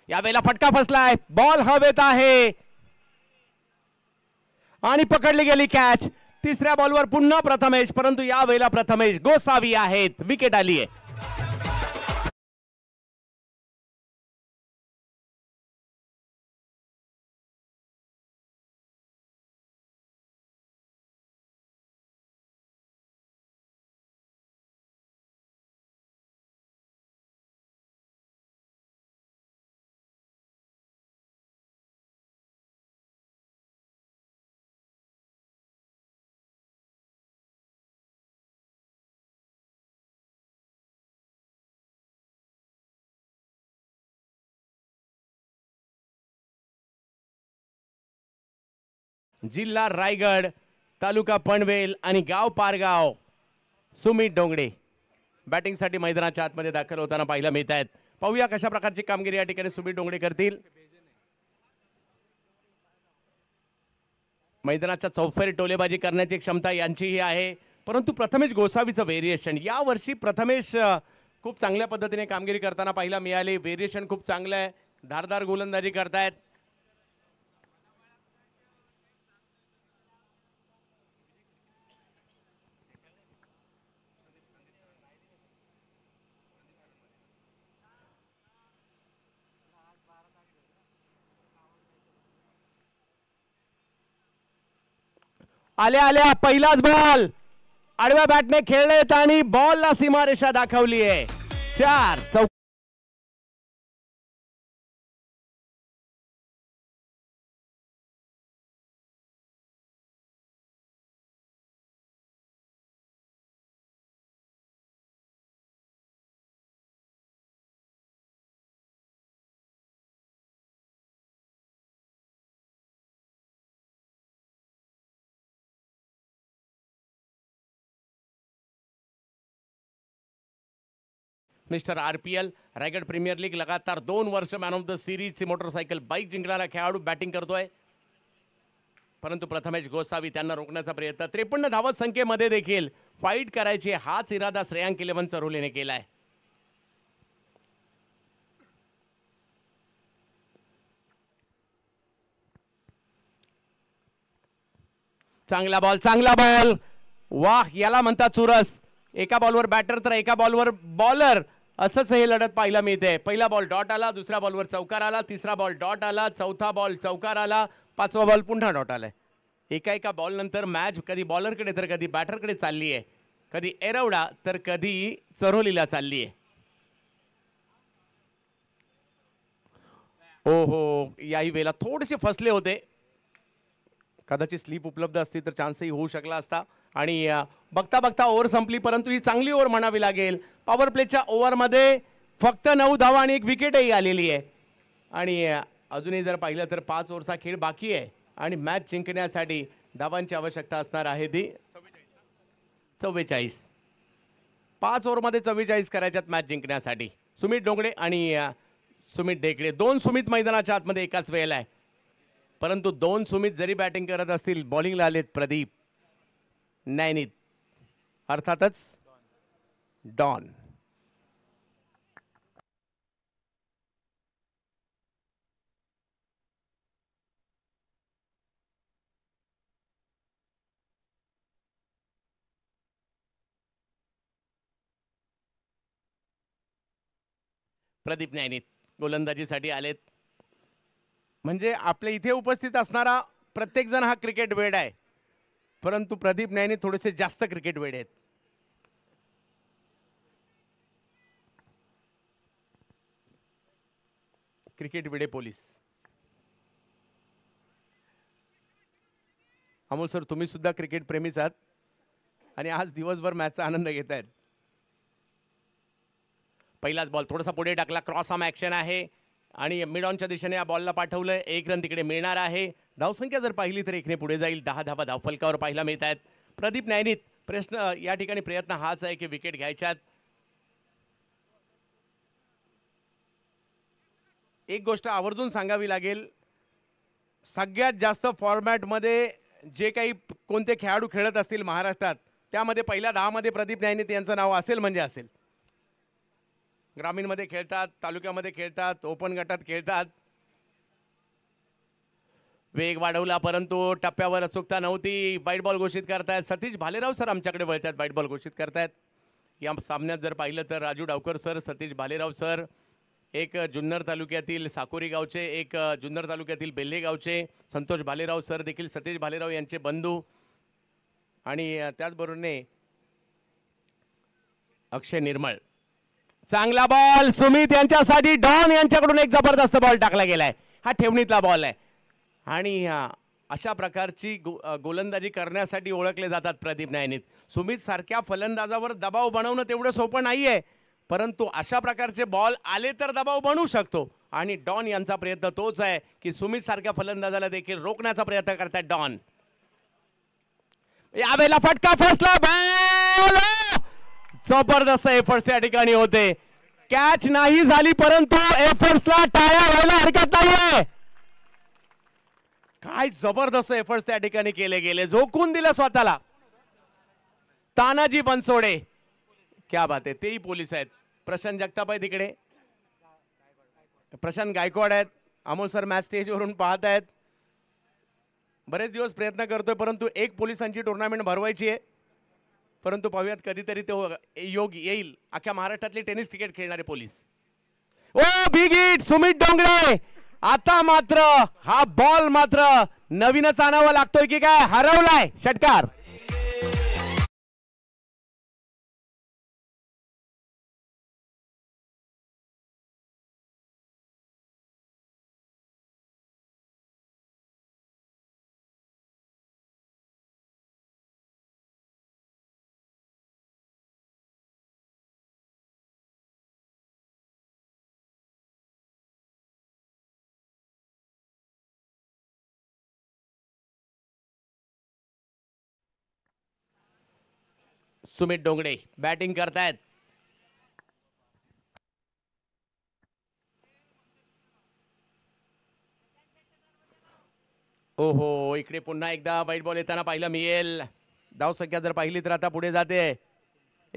यावेळेला फटका फसलाय बॉल हवेत आहे आणि पकडली गेली कॅच तिसऱ्या बॉलवर पुन्हा प्रथमेश परंतु यावेळेला प्रथमेश गोसावी आहेत विकेट आली आहे जिल्हा रायगड तालुका पनवेल आणि गाव पारगाव सुमित डोंगडे बॅटिंगसाठी मैदानाच्या आतमध्ये दाखल होताना पाहायला मिळत आहेत पाहूया कशा प्रकारची कामगिरी या ठिकाणी सुमित डोंगडे करतील मैदानाच्या चौफेरी टोलेबाजी करण्याची क्षमता यांचीही आहे परंतु प्रथमेश गोसावीचं व्हेरिएशन यावर्षी प्रथमेश खूप चांगल्या पद्धतीने कामगिरी करताना पाहायला मिळाली व्हेरिएशन खूप चांगलं आहे धारदार गोलंदाजी करतायत आल्या आल्या पहिलाच बॉल आडव्या बॅटने खेळले आणि बॉलला सीमारेषा दाखवली आहे चार चौक mister RPL Raigad premier league लगातार दोन वर्ष मॅन ऑफ द सिरीजची मोटरसायकल बाईक जिंकणारा खेळाडू बॅटिंग करतोय परंतु प्रथमेश गोसावी त्यांना रोखण्याचा प्रयत्न त्रेपन्न धावत संख्येमध्ये देखील फाईट करायची हाच इरादा श्रेयांक इलेव्हन चरोलीने केलाय चांगला बॉल चांगला बॉल वाह याला म्हणतात चुरस एका बॉलवर बॅटर तर एका बॉलवर बॉलर असंच हे लढत पाहायला मिळते पहिला बॉल डॉट आला दुसरा बॉलवर चौकार आला तिसरा बॉल डॉट आला चौथा बॉल चौकार आला पाचवा बॉल पुन्हा डॉट आलाय एका एका बॉल नंतर मॅच कधी बॉलरकडे तर कधी बॅटरकडे चालली आहे कधी एरवडा तर कधी चरोलीला चालली आहे हो हो याही वेळेला थोडेसे फसले होते कदाचित स्लीप उपलब्ध असती तर चान्सही होऊ शकला असता आणि बघता बघता ओव्हर संपली परंतु ही चांगली ओव्हर म्हणावी लागेल पॉवर प्लेच्या ओव्हरमध्ये फक्त नऊ धावा आणि एक विकेटही आलेली आहे आणि अजूनही जर पाहिलं तर पाच ओव्हरचा खेळ बाकी आहे आणि मॅच जिंकण्यासाठी धावांची आवश्यकता असणार आहे ती चव्वेचाळीस पाच ओव्हरमध्ये चव्वेचाळीस करायच्यात मॅच जिंकण्यासाठी सुमित डोंगडे आणि सुमित ढेकळे दोन सुमित मैदानाच्या आतमध्ये एकाच वेळेला आहे परंतु दोन सुमित जरी बॅटिंग करत असतील बॉलिंगला आलेत प्रदीप नैनीत अर्थातच डॉन प्रदीप न्यायनीत गोलंदाजीसाठी आलेत म्हणजे आपल्या इथे उपस्थित असणारा प्रत्येकजण हा क्रिकेट वेड आहे परंतु प्रदीप नयने थोडेसे जास्त क्रिकेट वेळ आहेत क्रिकेट वेडे पोलीस अमोल सर तुम्ही सुद्धा क्रिकेट प्रेमीच आहात आणि आज दिवसभर मॅचचा आनंद घेत आहेत पहिलाच बॉल थोडासा पुढे टाकला क्रॉस आम ॲक्शन आहे आणि मिडॉनच्या दिशेने या बॉलला पाठवलं एक रन तिकडे मिळणार आहे धावसंख्या जर पाहिली तर एकने पुढे जाईल दहा धावा धावफलकावर पाहायला मिळत आहेत प्रदीप न्यायनीत प्रश्न या ठिकाणी प्रयत्न हाच आहे की विकेट घ्यायच्यात एक गोष्ट आवर्जून सांगावी लागेल सगळ्यात जास्त फॉर्मॅटमध्ये जे काही कोणते खेळाडू खेळत असतील महाराष्ट्रात त्यामध्ये पहिल्या दहामध्ये प्रदीप न्यायनीत यांचं नाव असेल म्हणजे असेल ग्रामीणमध्ये खेळतात तालुक्यामध्ये खेळतात ओपन गटात खेळतात वेग वाढवला परंतु टप्प्यावर अचूकता नव्हती बाईट बॉल घोषित करतायत सतीश भालेराव सर आमच्याकडे वळतात बाईट बॉल घोषित करतायत या सामन्यात जर पाहिलं तर राजू डावकर सर सतीश भालेराव सर एक जुन्नर तालुक्यातील साकोरी गावचे एक जुन्नर तालुक्यातील बेल्हे गावचे संतोष भालेराव सर देखील सतीश भालेराव यांचे बंधू आणि त्याचबरोबरने अक्षय निर्मळ चांगला बॉल सुमित यांच्यासाठी डॉन यांच्याकडून एक जबरदस्त बॉल टाकला गेलाय हा ठेवणीतला बॉल आहे आणि अशा प्रकारची गो गोलंदाजी करण्यासाठी ओळखले जातात प्रदीप सुमित सारख्या फलंदाजावर दबाव बनवणं तेवढं सोपं नाही आहे परंतु अशा प्रकारचे बॉल आले तर दबाव बनू शकतो आणि डॉन यांचा प्रयत्न तोच आहे की सुमित सारख्या फलंदाजाला देखील रोखण्याचा प्रयत्न करतात डॉन यावेळेला फटका फसला जबरदस्त एफर्ट्स त्या ठिकाणी होते कॅच नाही झाली परंतु एफर्ट्सला टाळ्या व्हायला हरकत नाहीये काय जबरदस्त एफर्ट्स त्या ठिकाणी केले गेले झोकून दिलं स्वतःला तानाजी बनसोडे क्या बात आहे तेही पोलीस आहेत प्रशांत जगताप आहे तिकडे प्रशांत गायकवाड आहेत अमोल सर मॅच स्टेजवरून पाहत आहेत बरेच दिवस प्रयत्न करतोय परंतु एक पोलिसांची टुर्नामेंट भरवायची आहे परंतु पाहूयात कधीतरी ते योग येईल अख्ख्या महाराष्ट्रातले टेनिस क्रिकेट खेळणारे police oh big Sumit Dongre आता मात्र हा बॉल मात्र नवीनच आणावा लागतोय की काय हरवलाय षटकार सुमित डोंगडे बॅटिंग करतायत ओहो इकडे पुन्हा एकदा वाईट बॉल येताना पाहिलं मिळेल धावसंख्या जर पाहिली तर आता पुढे जाते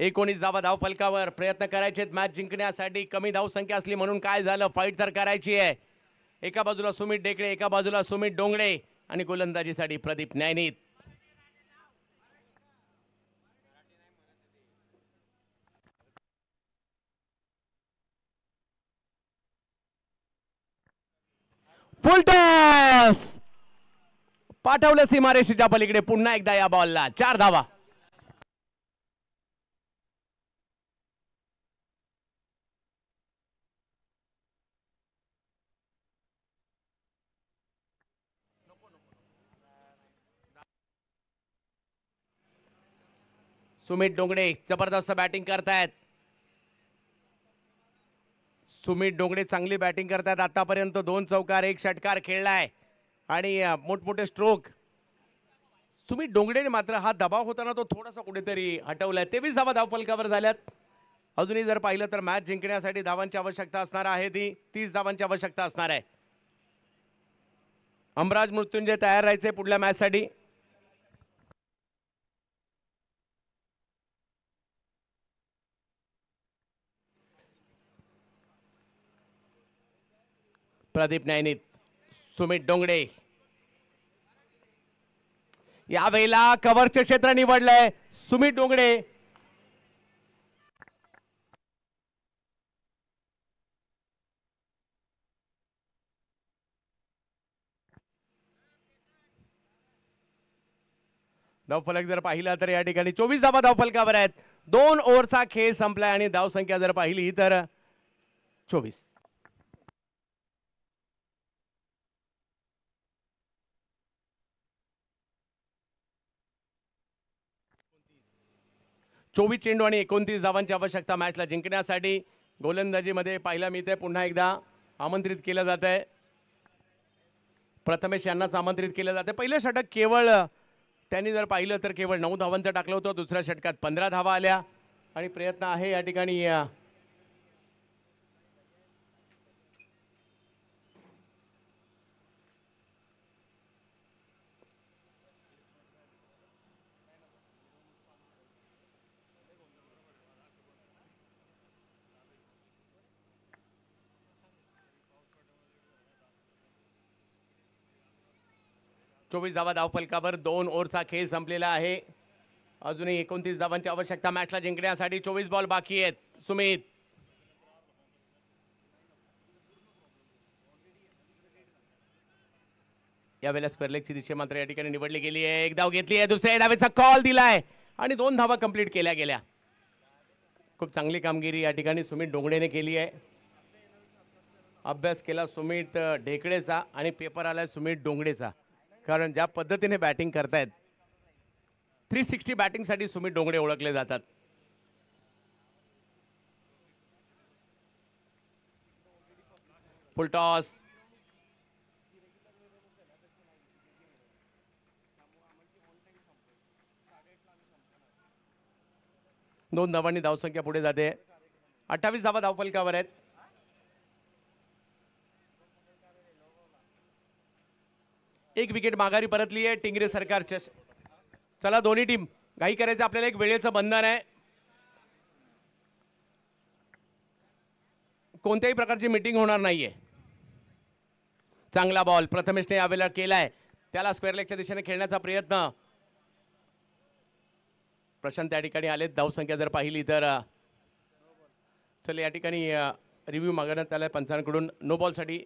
एकोणीस धावा धाव फलकावर प्रयत्न करायचे मॅच जिंकण्यासाठी कमी धावसंख्या असली म्हणून काय झालं फाईट तर करायची आहे एका बाजूला सुमित डेकडे एका बाजूला सुमित डोंगडे आणि गोलंदाजीसाठी प्रदीप न्यायनीत फुलटॉस पाठवलं सीमारेषेच्या पलीकडे पुन्हा एकदा या बॉलला चार धावा सुमित डोंगडे जबरदस्त बॅटिंग करतायत सुमित डोंगडे चांगली बॅटिंग करतात आतापर्यंत दोन चौकार एक षटकार खेळलाय आणि मोठमोठे स्ट्रोक सुमित डोंगडेने मात्र हा दबाव होताना तो थोडासा कुठेतरी हटवलाय तेवीस धावा धावफलकावर झाल्यात अजूनही जर पाहिलं तर मॅच जिंकण्यासाठी धावांची आवश्यकता असणार आहे ती तीस धावांची आवश्यकता असणार आहे अमराज मृत्युंजय तयार राहायचे पुढल्या मॅचसाठी प्रदीप नैनीत सुमित डोंगडे यावेळेला कव्हरचे क्षेत्र निवडलंय सुमित डोंगडे फलक जर पाहिला तर या ठिकाणी चोवीस धावा धावफलकावर आहेत दोन ओव्हरचा खेळ संपलाय आणि धावसंख्या जर पाहिली तर चोवीस चोवीस चेंडू आणि एकोणतीस धावांची आवश्यकता मॅचला जिंकण्यासाठी गोलंदाजीमध्ये पाहायला मिळते पुन्हा एकदा आमंत्रित केलं जात आहे प्रथमेश यांनाच आमंत्रित केलं जातं पहिलं षटक केवळ त्यांनी जर पाहिलं तर केवळ नऊ धावांचं टाकलं होतं दुसऱ्या षटकात पंधरा धावा आल्या आणि प्रयत्न आहे या ठिकाणी चोवीस धावा धावफलकावर दोन ओव्हरचा खेळ संपलेला आहे अजूनही एकोणतीस धावांची आवश्यकता मॅचला जिंकण्यासाठी चोवीस बॉल बाकी आहेत सुमित यावेळेला स्पेरलेगची दिशा मात्र या ठिकाणी निवडली गेली आहे एक धाव घेतली आहे दुसऱ्या डावेचा कॉल दिलाय आणि दोन धावा कंप्लीट केल्या गेल्या खूप चांगली कामगिरी या ठिकाणी सुमित डोंगडेने केली आहे अभ्यास केला सुमित ढेकळेचा आणि पेपर आलाय सुमित डोंगडेचा कारण ज्या पद्धतीने बॅटिंग करतायत थ्री सिक्स्टी बॅटिंगसाठी सुमित डोंगरे ओळखले जातात टॉस दोन धावांनी धावसंख्या पुढे जाते अठ्ठावीस धावा धावफलकावर आहेत एक विकेट माघारी परतली आहे टिंगरे सरकारच्या चला दोन्ही टीम घाई करायचं आपल्याला एक वेळेचं बंधन आहे कोणत्याही प्रकारची मिटिंग होणार नाहीये चांगला बॉल प्रथमेशने यावेळेला केलाय त्याला स्क्वेअर लेगच्या दिशेने खेळण्याचा प्रयत्न प्रशांत त्या ठिकाणी आले धावसंख्या जर पाहिली तर चल या ठिकाणी रिव्ह्यू मागण्यात आला पंचांकडून नो बॉलसाठी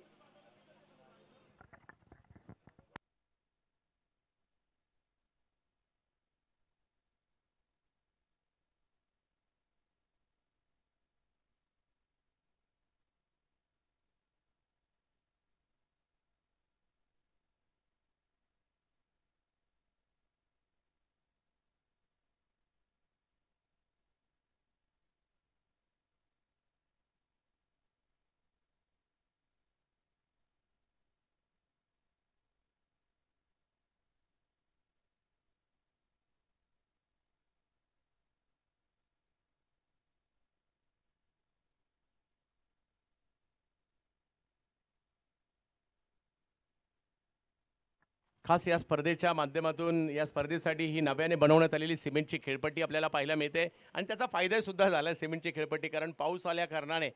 खास या स्पर्धेच्या माध्यमातून या स्पर्धेसाठी ही नव्याने बनवण्यात आलेली सिमेंटची खेळपट्टी आपल्याला पाहायला मिळते आणि त्याचा सुद्धा झाला सिमेंटची खेळपट्टी कारण पाऊस आल्या कारणाने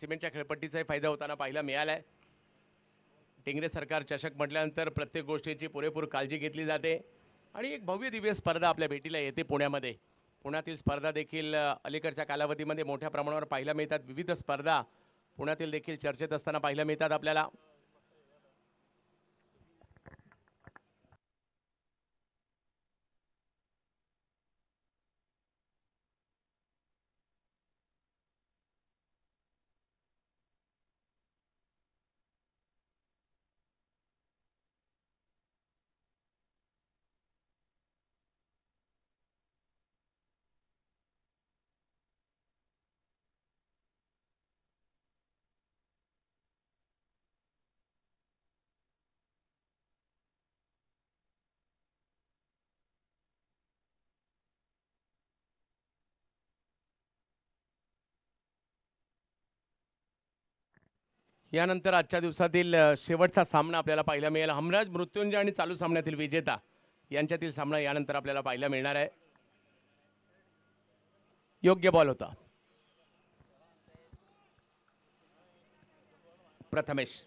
सिमेंटच्या खेळपट्टीचाही फायदा होताना पाहायला मिळाला आहे टेंगरे सरकार चषक म्हटल्यानंतर प्रत्येक गोष्टीची पुरेपूर काळजी घेतली जाते आणि एक भव्य दिव्य स्पर्धा आपल्या भेटीला येते पुण्यामध्ये पुण्यातील स्पर्धा देखील अलीकडच्या कालावधीमध्ये मोठ्या प्रमाणावर पाहायला मिळतात विविध स्पर्धा पुण्यातील देखील चर्चेत असताना पाहायला मिळतात आपल्याला यानंतर आजच्या दिवसातील शेवटचा सामना आपल्याला पाहायला मिळेल हमराज मृत्युंजय आणि चालू सामन्यातील विजेता यांच्यातील सामना यानंतर आपल्याला पाहायला मिळणार आहे योग्य बॉल होता प्रथमेश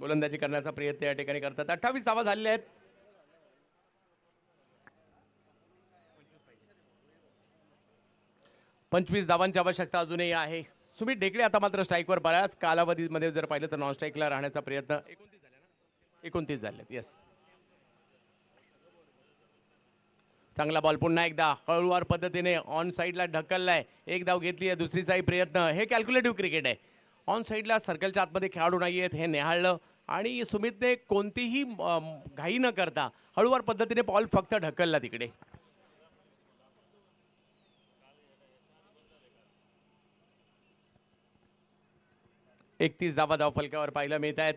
गोलंदाजी करण्याचा प्रयत्न या ठिकाणी करतात अठ्ठावीस धावा झालेले आहेत पंचवीस धावांची आवश्यकता अजूनही आहे सुमित ढेकडे आता मात्र स्ट्राईकवर बऱ्याच कालावधीमध्ये जर पाहिलं तर नॉन स्ट्राईकला राहण्याचा प्रयत्न एकोणतीस झाले येस चांगला बॉल पुन्हा एकदा हळूवार पद्धतीने ऑन साईडला ढकललाय एक धाव घेतली आहे दुसरीचाही प्रयत्न हे कॅल्क्युलेटिव्ह क्रिकेट आहे ऑन साईडला सर्कलच्या आतमध्ये खेळाडू नाही आहेत हे निहाळलं आणि सुमितने कोणतीही घाई न करता हळूवार पद्धतीने बॉल फक्त ढकलला तिकडे एकतीस धावा धाव फलकावर पाहायला मिळत आहेत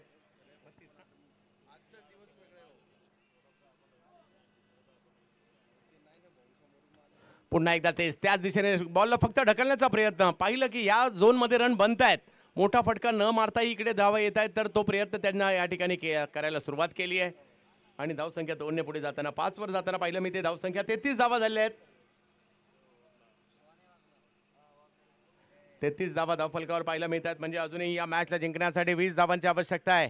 पुन्हा एकदा तेच त्याच दिशेने बॉलला फक्त ढकलण्याचा प्रयत्न पाहिलं की या झोनमध्ये रन बनत आहेत मोठा फटका न मारताही इकडे धावा येत आहेत तर तो प्रयत्न त्यांना या ठिकाणी करायला सुरुवात केली आहे आणि धावसंख्या दोनने पुढे जाताना पाचवर जाताना पाहिलं मी ते धावसंख्या तेहतीस धावा झाल्या आहेत तेहतीस धावा धावफलकावर पाहायला मिळतात म्हणजे अजूनही या मॅचला जिंकण्यासाठी वीस धावांची आवश्यकता आहे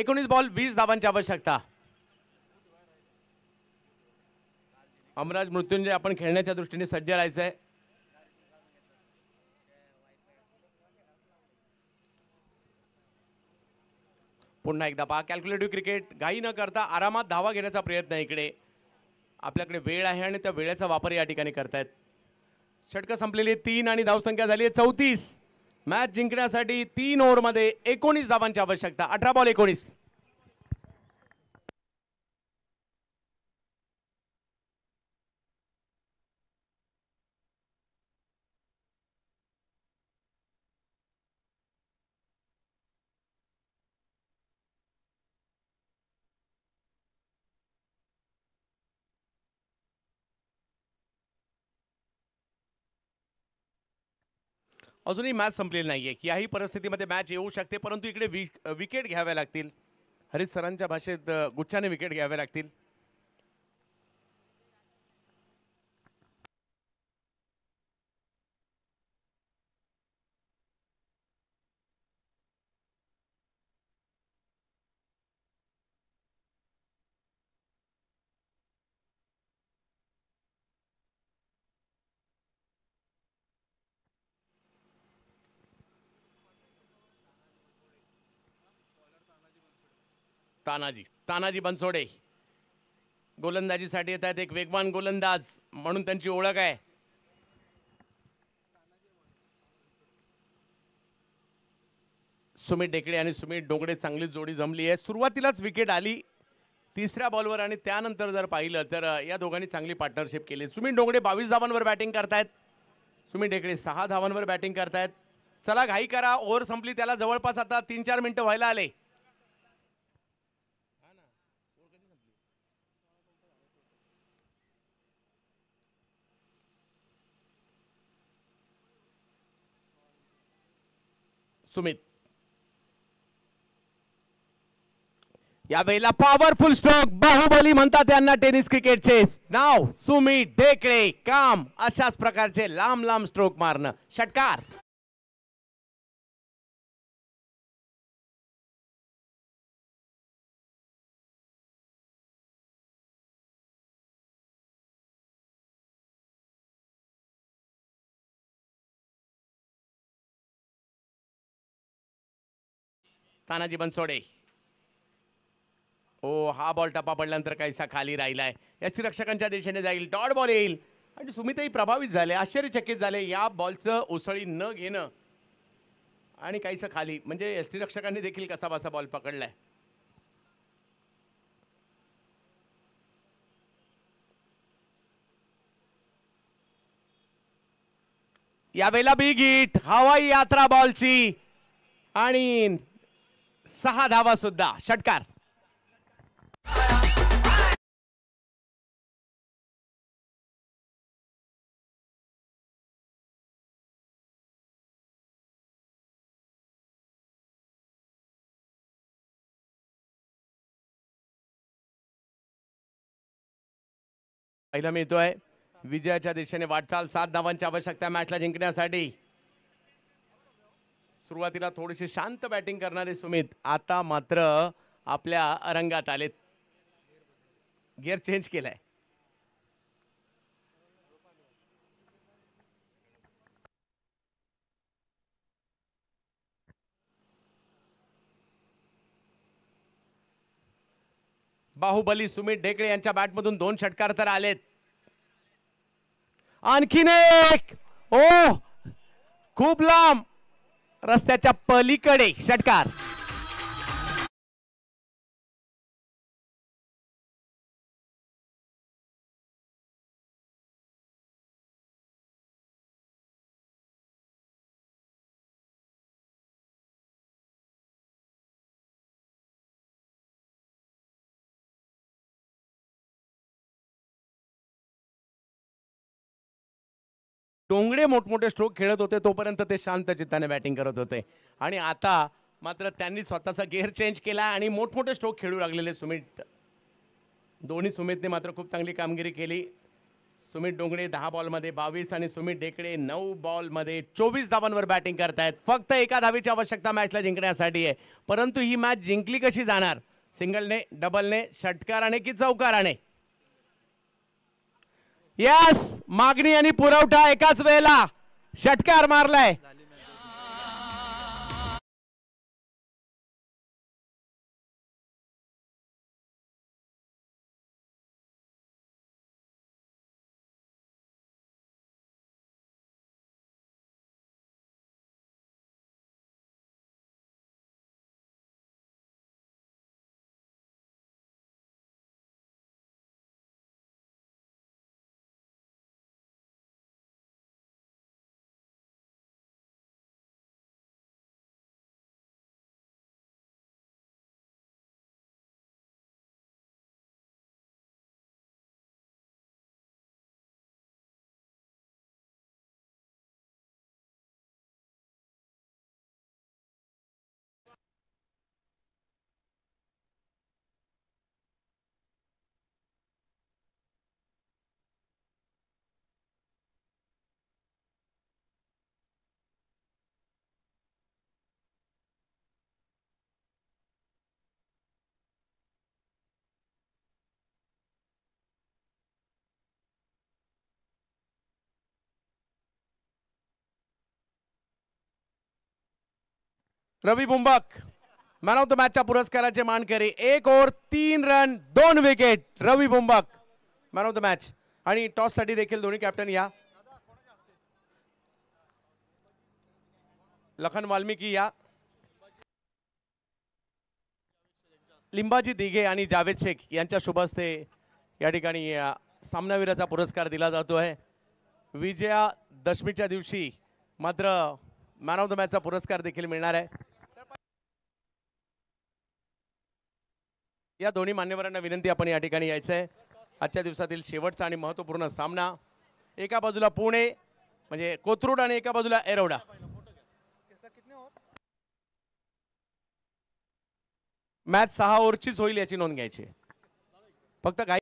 एकोणीस बॉल वीस धावांची आवश्यकता अमराज मृत्युंजय आपण खेळण्याच्या दृष्टीने सज्ज राहायचंय आहे पुन्हा एकदा पहा कॅल्क्युलेटिव्ह क्रिकेट घाई न करता आरामात धावा घेण्याचा प्रयत्न इकडे आपल्याकडे वेळ आहे आणि त्या वेळेचा वापर या ठिकाणी करतायत षटकं संपलेली तीन आणि धावसंख्या झाली आहे चौतीस मॅच जिंकण्यासाठी तीन ओव्हरमध्ये एकोणीस धावांची आवश्यकता अठरा बॉल एकोणीस अजूनही मॅच संपलेली नाही आहे याही परिस्थितीमध्ये मॅच येऊ शकते परंतु इकडे वि विकेट घ्याव्या लागतील हरीश सरांच्या भाषेत गुच्छाने विकेट घ्याव्या लागतील तानाजी तानाजी बनसोडे गोलंदाजीसाठी येत आहेत एक वेगवान गोलंदाज म्हणून त्यांची ओळख आहे सुमित डेकडे आणि सुमित डोंगडे चांगली जोडी जमली आहे सुरुवातीलाच विकेट आली तिसऱ्या बॉलवर आणि त्यानंतर जर पाहिलं तर या दोघांनी चांगली पार्टनरशिप केली सुमित डोंगडे बावीस धावांवर बॅटिंग करतायत सुमित डेकडे सहा धावांवर बॅटिंग करतायत चला घाई करा ओव्हर संपली त्याला जवळपास आता तीन चार मिनिटं व्हायला आले सुमित यावेळेला पॉवरफुल स्ट्रोक बाहुबली म्हणतात यांना टेनिस क्रिकेटचे नाव सुमित ढेकळे काम अशाच प्रकारचे लांब लांब स्ट्रोक मारणं षटकार तानाजी बनसोडे ओ हा बॉल टप्पा पडल्यानंतर काहीसा खाली राहिलाय रक्षकांच्या दिशेने जाईल डॉट बॉल येईल आणि सुमितही प्रभावित झाले आश्चर्यचकित झाले या बॉलचं उसळी न घेणं आणि काहीसं खाली म्हणजे रक्षकांनी देखील कसा बसा बॉल पकडलाय यावेळेला बी हिट हवाई यात्रा बॉलची आणि सहा धावा सुद्धा षटकार पहिला मिळतोय विजयाच्या दिशेने वाटचाल सात धावांची आवश्यकता मॅचला जिंकण्यासाठी सुरुवातीला थोडीशी शांत बॅटिंग करणारे सुमित आता मात्र आपल्या रंगात आलेत गिअर चेंज केलाय बाहुबली सुमित ढेकळे यांच्या बॅटमधून दोन षटकार तर आलेत आणखीन एक ओ खूप लांब रस्त्याच्या पलीकडे षटकार टोंगडे मोठमोठे स्ट्रोक खेळत होते तोपर्यंत ते शांत चित्ताने बॅटिंग करत होते आणि आता मात्र त्यांनी स्वतःचा गेअर चेंज केला आणि मोठमोठे स्ट्रोक खेळू लागलेले सुमित दोन्ही सुमितने मात्र खूप चांगली कामगिरी केली सुमित डोंगडे दहा बॉलमध्ये बावीस आणि सुमित डेकडे नऊ बॉलमध्ये चोवीस धावांवर बॅटिंग करतायत फक्त एका धावीची आवश्यकता मॅचला जिंकण्यासाठी आहे परंतु ही मॅच जिंकली कशी जाणार सिंगलने डबलने षटकाराने की चौकाराने यस मागणी आणि पुरवठा एकाच वेळेला षटकार मारलाय Ravi Bumbak man of the मॅचच्या पुरस्काराचे मानकरी एक ओव्हर तीन रन दोन wicket Ravi Bumbak man of the match आणि टॉससाठी देखील दोन्ही कॅप्टन या लखन वाल्मिकी या लिंबाजी दिघे आणि जावेद शेख यांच्या शुभ हस्ते या ठिकाणी सामनावीराचा पुरस्कार दिला जातो आहे विजया दशमीच्या दिवशी मात्र मॅन ऑफ द मॅचचा पुरस्कार देखील मिळणार आहे या दोन्ही मान्यवरांना विनंती आपण या ठिकाणी यायचं आहे आजच्या दिवसातील शेवटचा आणि महत्त्वपूर्ण सामना एका बाजूला पुणे म्हणजे कोथरूड आणि एका बाजूला एरोडा मॅच सहा ओव्हरचीच होईल याची नोंद घ्यायची फक्त काही